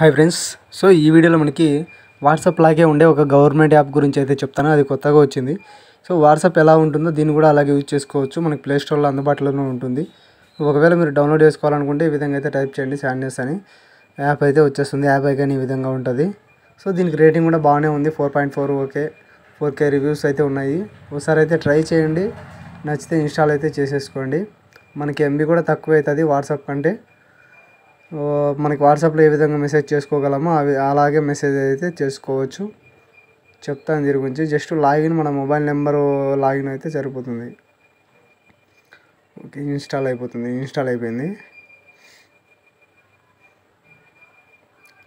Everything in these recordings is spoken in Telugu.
హాయ్ ఫ్రెండ్స్ సో ఈ వీడియోలో మనకి వాట్సాప్ లాగే ఉండే ఒక గవర్నమెంట్ యాప్ గురించి అయితే చెప్తాను అది కొత్తగా వచ్చింది సో వాట్సాప్ ఎలా ఉంటుందో దీన్ని కూడా అలాగే యూజ్ చేసుకోవచ్చు మనకి ప్లేస్టోర్లో అందుబాటులోనే ఉంటుంది ఒకవేళ మీరు డౌన్లోడ్ చేసుకోవాలనుకుంటే ఈ విధంగా అయితే టైప్ చేయండి శాండియస్ అని యాప్ అయితే వచ్చేస్తుంది యాప్ అయితే ఈ విధంగా ఉంటుంది సో దీనికి రేటింగ్ కూడా బాగానే ఉంది four point four okay four K reviews అయితే ఉన్నాయి ఒకసారి అయితే ట్రై చేయండి నచ్చితే ఇన్స్టాల్ అయితే చేసేసుకోండి మనకి ఎంబీ కూడా తక్కువ అవుతుంది వాట్సాప్ కంటే మనకి వాట్సాప్లో ఏ విధంగా మెసేజ్ చేసుకోగలమో అవి అలాగే మెసేజ్ అయితే చేసుకోవచ్చు చెప్తాను దీని గురించి జస్ట్ లాగిన్ మన మొబైల్ నెంబరు లాగిన్ అయితే సరిపోతుంది ఓకే ఇన్స్టాల్ అయిపోతుంది ఇన్స్టాల్ అయిపోయింది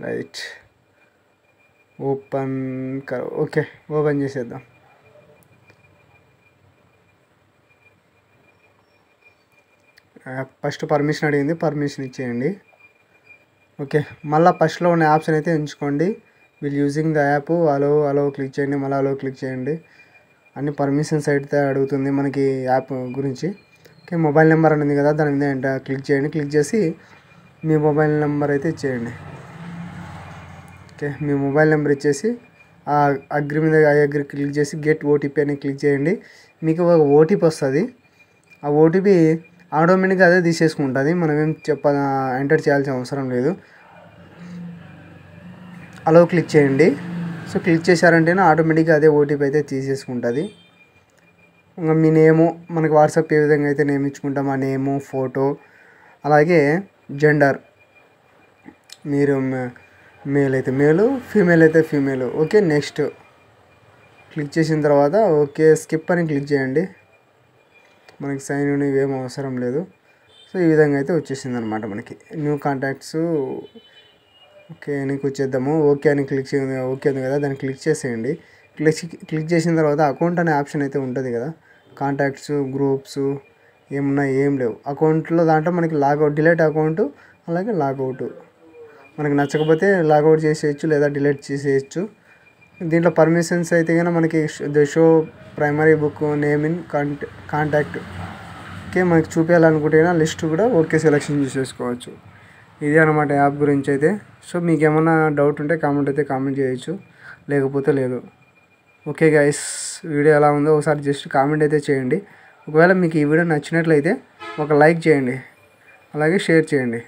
రైట్ ఓపెన్ ఓకే ఓపెన్ చేసేద్దాం ఫస్ట్ పర్మిషన్ అడిగింది పర్మిషన్ ఇచ్చేయండి ఓకే మళ్ళీ ఫస్ట్లో ఉన్న ఆప్షన్ అయితే ఎంచుకోండి while using the app allow allow click చేయండి మళ్ళీ అలో క్లిక్ చేయండి అన్ని పర్మిషన్స్ అయితే అడుగుతుంది మనకి యాప్ గురించి ఓకే మొబైల్ నెంబర్ అనేది కదా దాని మీద ఏంట క్లిక్ చేయండి క్లిక్ చేసి మీ మొబైల్ నెంబర్ అయితే ఇచ్చేయండి ఓకే మీ మొబైల్ నెంబర్ ఇచ్చేసి ఆ అగ్రి మీద ఐ అగ్రి క్లిక్ చేసి గెట్ ఓటీపీ అని క్లిక్ చేయండి మీకు ఒక ఓటీపీ వస్తుంది ఆ ఓటీపీ ఆటోమేటిక్గా అదే తీసేసుకుంటుంది మనం ఏం చెప్ప ఎంటర్ చేయాల్సిన అవసరం లేదు అలో క్లిక్ చేయండి సో క్లిక్ చేశారంటేనే ఆటోమేటిక్గా అదే ఓటీపీ అయితే తీసేసుకుంటుంది ఇంకా మీ నేము మనకి వాట్సాప్ ఏ విధంగా అయితే నేమ్ ఇచ్చుకుంటాం ఆ నేము ఫోటో అలాగే జెండర్ మీరు మేల్ అయితే మేలు ఫీమేల్ అయితే ఫీమేలు ఓకే నెక్స్ట్ క్లిక్ చేసిన తర్వాత ఓకే స్కిప్ అని క్లిక్ చేయండి మనకి సైన్ ఏం అవసరం లేదు సో ఈ విధంగా అయితే వచ్చేసింది అనమాట మనకి న్యూ కాంటాక్ట్స్ ఓకే అని వచ్చేద్దాము ఓకే అని క్లిక్ చేయండి ఓకే ఉంది కదా దాన్ని క్లిక్ చేసేయండి క్లిక్ క్లిక్ చేసిన తర్వాత అకౌంట్ అనే ఆప్షన్ అయితే ఉంటుంది కదా కాంటాక్ట్స్ గ్రూప్స్ ఏమున్నా ఏం లేవు అకౌంట్లో దాంట్లో మనకి లాగౌట్ డిలేట్ అకౌంట్ అలాగే లాగౌట్ మనకి నచ్చకపోతే లాగౌట్ చేసేయచ్చు లేదా డిలేట్ చేసేయచ్చు దీంట్లో పర్మిషన్స్ అయితే కనుక మనకి the show primary book name in కాంట కాంటాక్ట్కే మనకి చూపించాలనుకుంటే లిస్ట్ కూడా ఓకే సెలెక్షన్ చేసేసుకోవచ్చు ఇదే అనమాట యాప్ గురించి అయితే సో మీకు ఏమన్నా డౌట్ ఉంటే కామెంట్ అయితే కామెంట్ చేయొచ్చు లేకపోతే లేదు ఓకే గైస్ వీడియో ఎలా ఉందో ఒకసారి జస్ట్ కామెంట్ అయితే చేయండి ఒకవేళ మీకు ఈ వీడియో నచ్చినట్లయితే ఒక లైక్ చేయండి అలాగే షేర్ చేయండి